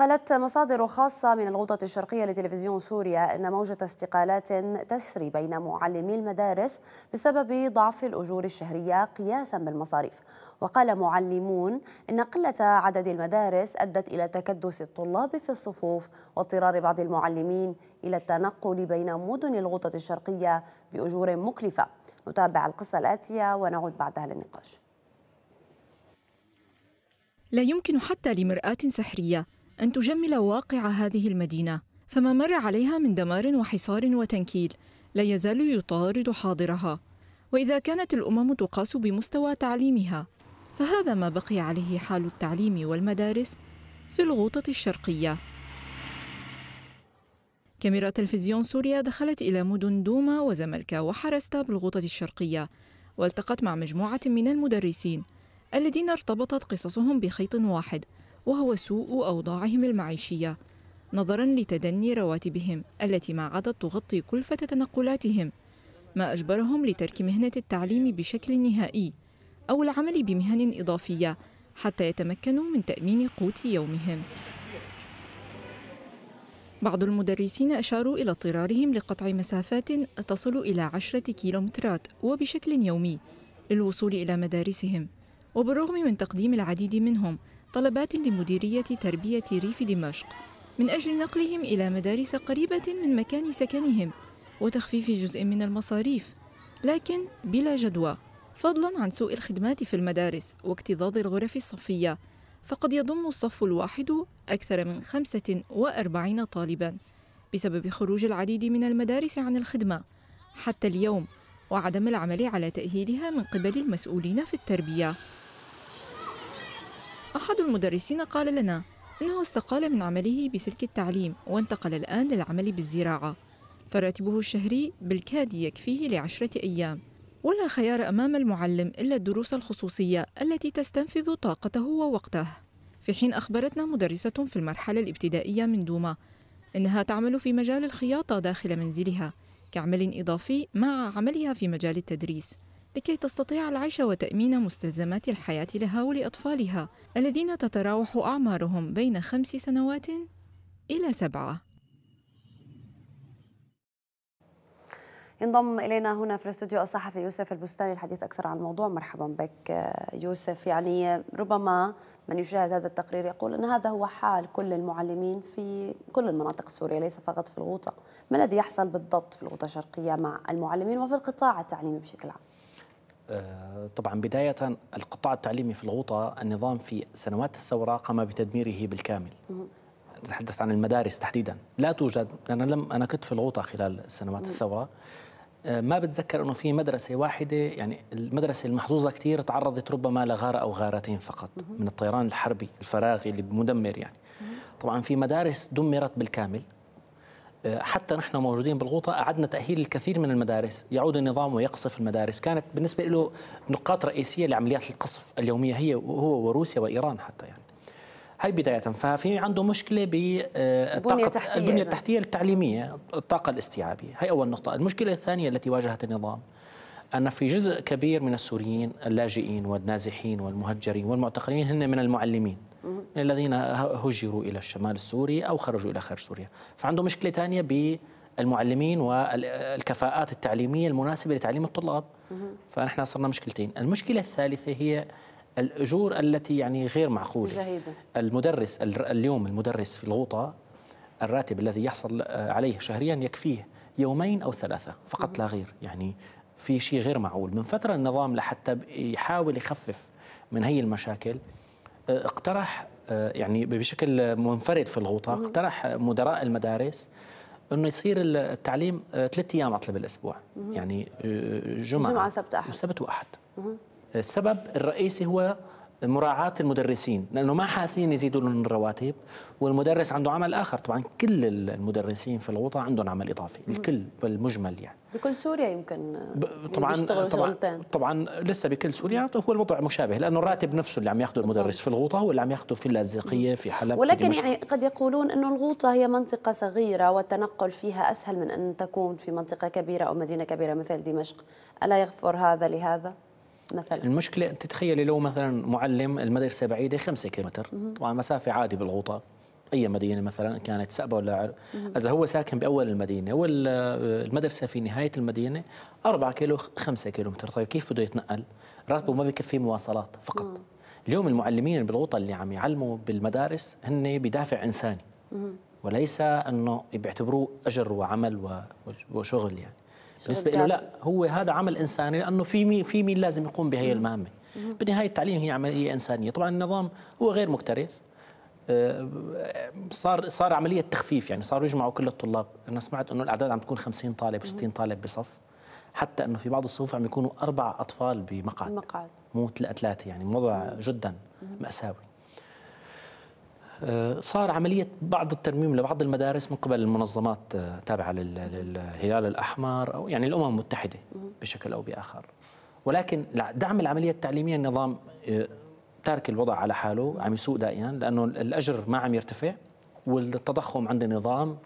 قالت مصادر خاصة من الغوطة الشرقية لتلفزيون سوريا أن موجة استقالات تسري بين معلمي المدارس بسبب ضعف الأجور الشهرية قياسا بالمصاريف وقال معلمون أن قلة عدد المدارس أدت إلى تكدس الطلاب في الصفوف واضطرار بعض المعلمين إلى التنقل بين مدن الغوطة الشرقية بأجور مكلفة نتابع القصة الآتية ونعود بعدها للنقاش لا يمكن حتى لمرآة سحرية أن تجمل واقع هذه المدينة فما مر عليها من دمار وحصار وتنكيل لا يزال يطارد حاضرها وإذا كانت الأمم تقاس بمستوى تعليمها فهذا ما بقي عليه حال التعليم والمدارس في الغوطة الشرقية كاميرا تلفزيون سوريا دخلت إلى مدن دوما وزملكا وحرستا بالغوطة الشرقية والتقت مع مجموعة من المدرسين الذين ارتبطت قصصهم بخيط واحد وهو سوء أوضاعهم المعيشية نظرا لتدني رواتبهم التي ما عادت تغطي كلفة تنقلاتهم ما أجبرهم لترك مهنة التعليم بشكل نهائي أو العمل بمهن إضافية حتى يتمكنوا من تأمين قوت يومهم بعض المدرسين أشاروا إلى اضطرارهم لقطع مسافات تصل إلى عشرة كيلومترات وبشكل يومي للوصول إلى مدارسهم وبالرغم من تقديم العديد منهم طلبات لمديرية تربية ريف دمشق من أجل نقلهم إلى مدارس قريبة من مكان سكنهم وتخفيف جزء من المصاريف لكن بلا جدوى فضلا عن سوء الخدمات في المدارس واكتظاظ الغرف الصفية فقد يضم الصف الواحد أكثر من 45 طالبا بسبب خروج العديد من المدارس عن الخدمة حتى اليوم وعدم العمل على تأهيلها من قبل المسؤولين في التربية أحد المدرسين قال لنا إنه استقال من عمله بسلك التعليم وانتقل الآن للعمل بالزراعة فراتبه الشهري بالكاد يكفيه لعشرة أيام ولا خيار أمام المعلم إلا الدروس الخصوصية التي تستنفذ طاقته ووقته في حين أخبرتنا مدرسة في المرحلة الابتدائية من دوما إنها تعمل في مجال الخياطة داخل منزلها كعمل إضافي مع عملها في مجال التدريس لكي تستطيع العيش وتأمين مستلزمات الحياة لها ولأطفالها الذين تتراوح أعمارهم بين خمس سنوات إلى سبعة ينضم الينا هنا في الاستوديو الصحفي يوسف البستاني الحديث اكثر عن الموضوع مرحبا بك آه، يوسف يعني ربما من يشاهد هذا التقرير يقول ان هذا هو حال كل المعلمين في كل المناطق السوريه ليس فقط في الغوطه ما الذي يحصل بالضبط في الغوطه الشرقيه مع المعلمين وفي القطاع التعليمي بشكل عام آه، طبعا بداية القطاع التعليمي في الغوطة النظام في سنوات الثورة قام بتدميره بالكامل نتحدث عن المدارس تحديدا لا توجد أنا, لم أنا كنت في الغوطة خلال سنوات الثورة آه، ما بتذكر أنه في مدرسة واحدة يعني المدرسة المحظوظة كثير تعرضت ربما لغارة أو غارتين فقط من الطيران الحربي الفراغي اللي مدمر يعني طبعا في مدارس دمرت بالكامل حتى نحن موجودين بالغوطة أعدنا تأهيل الكثير من المدارس يعود النظام ويقصف المدارس كانت بالنسبة له نقاط رئيسية لعمليات القصف اليومية هي هو وروسيا وإيران حتى يعني هي بداية ففي عنده مشكلة بالطاقة آه، التحتية البنية التحتية التعليمية الطاقة الاستيعابية هي أول نقطة المشكلة الثانية التي واجهت النظام أن في جزء كبير من السوريين اللاجئين والنازحين والمهجرين والمعتقلين هن من المعلمين من الذين هجروا الى الشمال السوري او خرجوا الى خارج سوريا فعنده مشكله ثانيه بالمعلمين والكفاءات التعليميه المناسبه لتعليم الطلاب فنحن صرنا مشكلتين المشكله الثالثه هي الاجور التي يعني غير معقوله زهيدة. المدرس اليوم المدرس في الغوطه الراتب الذي يحصل عليه شهريا يكفيه يومين او ثلاثه فقط لا غير يعني في شيء غير معقول من فتره النظام لحتى يحاول يخفف من هي المشاكل آه، اقترح آه، يعني بشكل منفرد في الغوطة اقترح مدراء المدارس انه يصير التعليم آه، ثلاث ايام عطله بالاسبوع يعني جمعه جمعه سبت احد وسبت واحد السبب الرئيسي هو مراعاة المدرسين لأنه ما حاسين يزيدوا لهم الرواتب والمدرس عنده عمل آخر طبعا كل المدرسين في الغوطة عندهم عمل إضافي الكل بالمجمل يعني بكل سوريا يمكن طبعا طبعا, طبعا لسه بكل سوريا هو الوضع مشابه لأنه الراتب نفسه اللي عم ياخذه المدرس في الغوطة هو اللي عم ياخذه في اللاذقية في حلب ولكن في يعني قد يقولون أنه الغوطة هي منطقة صغيرة والتنقل فيها أسهل من أن تكون في منطقة كبيرة أو مدينة كبيرة مثل دمشق ألا يغفر هذا لهذا؟ مثلا المشكله انت تخيلي لو مثلا معلم المدرسه بعيده 5 كيلومتر طبعا مسافه عادي بالغوطه اي مدينه مثلا كانت سأبه ولا اذا هو ساكن باول المدينه والمدرسه في نهايه المدينه 4 كيلو 5 كيلو طيب كيف بده يتنقل راتبه ما بكفي مواصلات فقط مم. اليوم المعلمين بالغوطه اللي عم يعلموا بالمدارس هن بدافع انساني مم. وليس انه بيعتبروه اجر وعمل وشغل يعني بالنسبه له لا هو هذا عمل انساني لانه في مين في مين لازم يقوم بهي المهمه بالنهايه التعليم هي عمليه انسانيه طبعا النظام هو غير مكترث آه، صار صار عمليه تخفيف يعني صاروا يجمعوا كل الطلاب انا سمعت انه الاعداد عم تكون 50 طالب و60 طالب بصف حتى انه في بعض الصفوف عم يكونوا اربع اطفال بمقعد مقعد مو ثلاثه يعني وضع جدا ماساوي آه، صار عملية بعض الترميم لبعض المدارس من قبل المنظمات آه، تابعة للهلال الأحمر أو يعني الأمم المتحدة بشكل أو بآخر ولكن دعم العملية التعليمية النظام آه، تارك الوضع على حاله عم يسوء دائما لأنه الأجر ما عم يرتفع والتضخم عند النظام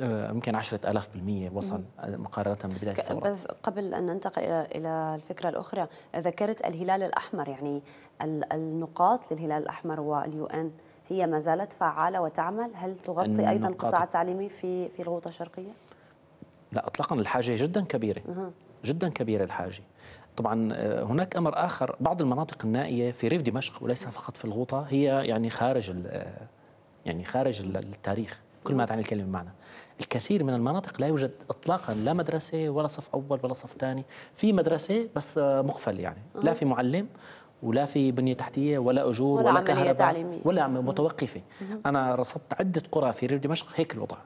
يمكن 10000 بالمية وصل مقارنة ببداية الثورة بس قبل أن ننتقل إلى إلى الفكرة الأخرى ذكرت الهلال الأحمر يعني النقاط للهلال الأحمر واليو إن هي ما زالت فعاله وتعمل هل تغطي ايضا القطاع التعليمي في في الغوطه الشرقيه لا اطلاقا الحاجه جدا كبيره جدا كبيره الحاجه طبعا آه، هناك امر اخر بعض المناطق النائيه في ريف دمشق وليس فقط في الغوطه هي يعني خارج آه، يعني خارج التاريخ كل ما تعني الكلمه بمعنى الكثير من المناطق لا يوجد اطلاقا لا مدرسه ولا صف اول ولا صف ثاني في مدرسه بس آه، مقفل يعني لا في معلم ولا في بنيه تحتيه ولا اجور ولا, ولا كهرباء تعليمية. ولا متوقفه مم. انا رصدت عده قرى في ريف دمشق هيك الوضع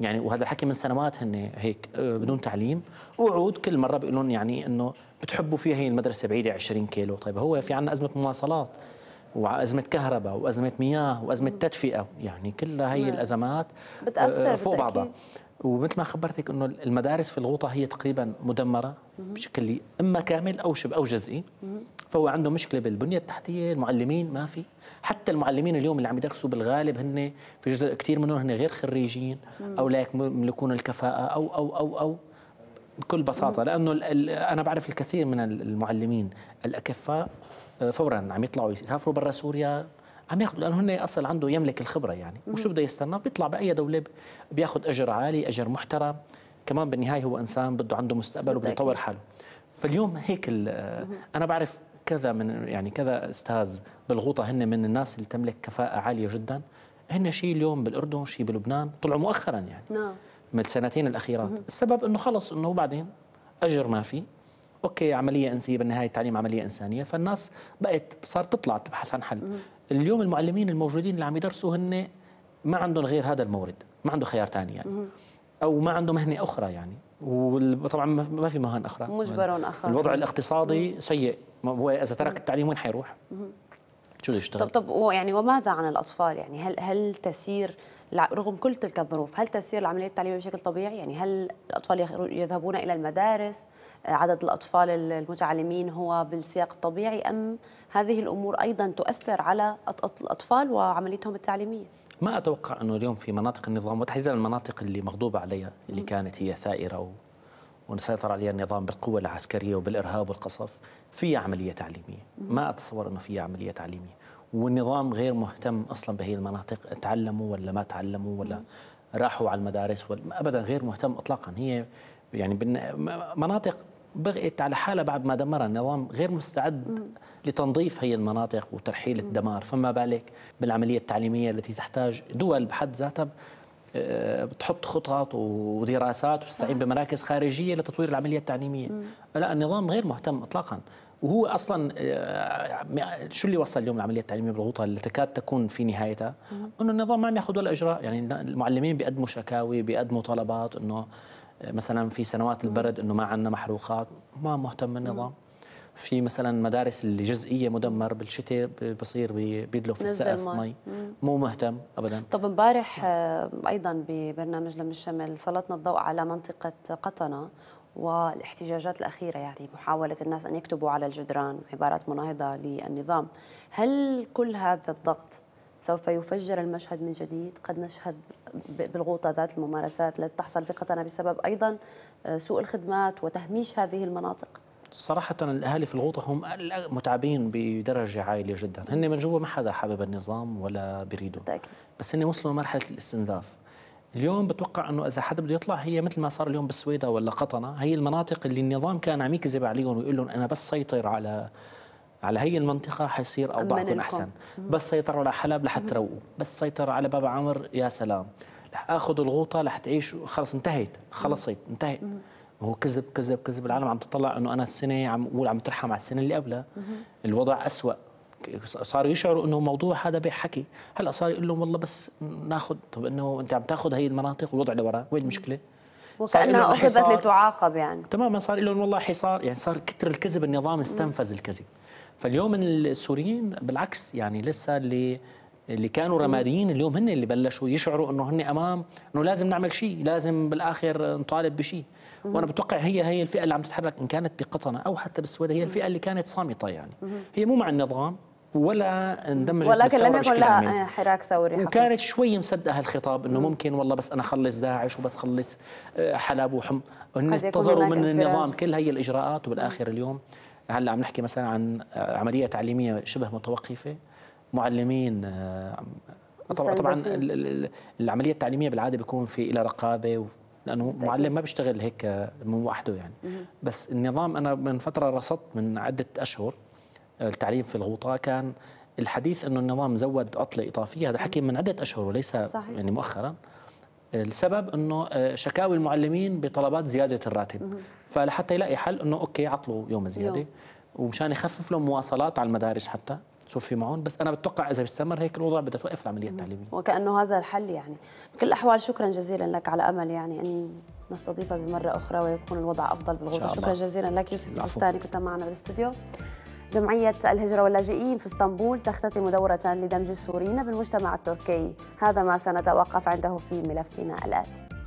يعني وهذا الحكي من سنوات هن هيك آه، بدون تعليم وعود كل مره بيقولون يعني انه بتحبوا فيها هي المدرسه بعيده 20 كيلو طيب هو في عندنا ازمه مواصلات وازمه كهرباء وازمه مياه وازمه تدفئه يعني كل هي الازمات آه، بتأثر فوق بعضها ومثل ما خبرتك انه المدارس في الغوطه هي تقريبا مدمره بشكل اما كامل او شبه او جزئي فهو عنده مشكله بالبنيه التحتيه، المعلمين ما في، حتى المعلمين اليوم اللي عم يدرسوا بالغالب هن في جزء كثير منهم هن غير خريجين او لا يملكون الكفاءه او او او او بكل بساطه لانه انا بعرف الكثير من المعلمين الاكفاء آه، فورا عم يطلعوا يسافروا برا سوريا عم ياخذ لانه هن اصل عنده يملك الخبره يعني وشو بده يستنى بيطلع باي دوله بياخذ اجر عالي اجر محترم كمان بالنهايه هو انسان بده عنده مستقبل وبده يطور حاله فاليوم هيك انا بعرف كذا من يعني كذا استاذ بالغوطه هن من الناس اللي تملك كفاءه عاليه جدا هن شيء اليوم بالاردن شيء بلبنان طلعوا مؤخرا يعني نعم من السنتين الاخيرات السبب انه خلص انه بعدين اجر ما في اوكي عمليه انسيه بالنهايه التعليم عمليه انسانيه فالناس بقت صارت تطلع تبحث عن حل اليوم المعلمين الموجودين اللي عم يدرسوا هن ما عندهم غير هذا المورد ما عنده خيار ثاني يعني او ما عنده مهنه اخرى يعني وطبعا ما في مهن اخرى مجبر اخر الوضع الاقتصادي سيء هو اذا ترك التعليم وين حيروح؟ شو بده يشتغل؟ طب طب يعني وماذا عن الاطفال يعني هل هل تسير رغم كل تلك الظروف هل تسير العملية التعليمية بشكل طبيعي يعني هل الأطفال يذهبون إلى المدارس آه، عدد الأطفال المتعلمين هو بالسياق الطبيعي أم هذه الأمور أيضا تؤثر على الأطفال وعمليتهم التعليمية ما أتوقع أنه اليوم في مناطق النظام وتحديدا المناطق اللي مغضوبة عليها اللي كانت هي ثائرة و... ونسيطر عليها النظام بالقوة العسكرية وبالإرهاب والقصف في عملية تعليمية ما أتصور أنه في عملية تعليمية والنظام غير مهتم اصلا بهي المناطق تعلموا ولا ما تعلموا ولا راحوا على المدارس ولا ابدا غير مهتم اطلاقا هي يعني مناطق بغيت على حالها بعد ما دمرها النظام غير مستعد لتنظيف هي المناطق وترحيل الدمار فما بالك بالعملية التعليمية التي تحتاج دول بحد ذاتها آه، بتحط خطط ودراسات وتستعين آه. بمراكز خارجيه لتطوير العمليه التعليميه مم. لا النظام غير مهتم اطلاقا وهو اصلا آه، شو اللي وصل اليوم العمليه التعليميه بالغوطه اللي تكاد تكون في نهايتها انه النظام ما عم ياخذ ولا اجراء يعني المعلمين بيقدموا شكاوي بيقدموا طلبات انه مثلا في سنوات البرد انه ما عندنا محروقات ما مهتم النظام مم. في مثلا مدارس اللي جزئيه مدمر بالشتاء بصير بيدلو في السقف مي مو مهتم ابدا طب امبارح آه، ايضا ببرنامج لم الشمل سلطنا الضوء على منطقه قطنه والاحتجاجات الأخيرة يعني محاولة الناس أن يكتبوا على الجدران عبارات مناهضة للنظام هل كل هذا الضغط سوف يفجر المشهد من جديد قد نشهد بالغوطة ذات الممارسات التي تحصل في قطنة بسبب أيضا آه، سوء الخدمات وتهميش هذه المناطق صراحة الأهالي في الغوطة هم متعبين بدرجة عالية جدا هن من جوا ما حدا حابب النظام ولا بريده بس هن وصلوا لمرحلة الاستنزاف اليوم بتوقع انه اذا حدا بده يطلع هي مثل ما صار اليوم بالسويدة ولا قطنة هي المناطق اللي النظام كان عم يكذب عليهم ويقول لهم انا بس سيطر على على هي المنطقة حيصير أوضاعكم أحسن بس سيطروا على حلب لحتى تروقوا بس سيطر على باب عمر يا سلام رح اخذ الغوطة رح خلص انتهت خلصت انتهت هو كذب كذب كذب العالم عم تطلع انه انا السنه عم بقول عم ترحم على السنه اللي قبلها الوضع أسوأ صاروا يشعروا انه الموضوع هذا بحكي هلا صار يقول لهم والله بس ناخذ طب انه انت عم تاخذ هي المناطق والوضع اللي وراه وين المشكله وكانها اخذت لتعاقب يعني تماما صار لهم والله حصار يعني صار كثر الكذب النظام استنفذ الكذب فاليوم السوريين بالعكس يعني لسه اللي اللي كانوا رماديين اليوم هن اللي بلشوا يشعروا انه هن امام انه لازم نعمل شيء لازم بالاخر نطالب بشيء وانا بتوقع هي هي الفئه اللي عم تتحرك ان كانت بقطنه او حتى بالسويد هي الفئه اللي كانت صامته يعني هي مو مع النظام ولا اندمجت ولكن لم يكن لها حراك ثوري حقيقي. وكانت شوي مصدقه هالخطاب انه ممكن والله بس انا خلص داعش وبس خلص آه، حلب وحم هن انتظروا من انفراج. النظام كل هي الاجراءات وبالاخر اليوم هلا عم نحكي مثلا عن عمليه تعليميه شبه متوقفه معلمين آه، طبعا طبعا العمليه التعليميه بالعاده بيكون في إلى رقابه و... لانه طيب. معلم ما بيشتغل هيك آه، من وحده يعني مم. بس النظام انا من فتره رصدت من عده اشهر آه، التعليم في الغوطه كان الحديث انه النظام زود عطله اضافيه هذا حكي من عده اشهر وليس صحيح. يعني مؤخرا السبب انه شكاوي المعلمين بطلبات زياده الراتب مم. فلحتى يلاقي حل انه اوكي عطلوا يوم زياده يوم. ومشان يخفف لهم مواصلات على المدارس حتى صفي معهم بس انا بتوقع اذا بيستمر هيك الوضع بدها توقف العمليه التعليميه وكانه هذا الحل يعني بكل الاحوال شكرا جزيلا لك على امل يعني ان نستضيفك بمره اخرى ويكون الوضع افضل بالغوطه شكرا جزيلا لك يوسف البستاني كنت معنا بالاستوديو جمعية الهجرة واللاجئين في اسطنبول تختتم دورة لدمج السوريين بالمجتمع التركي هذا ما سنتوقف عنده في ملفنا الآتي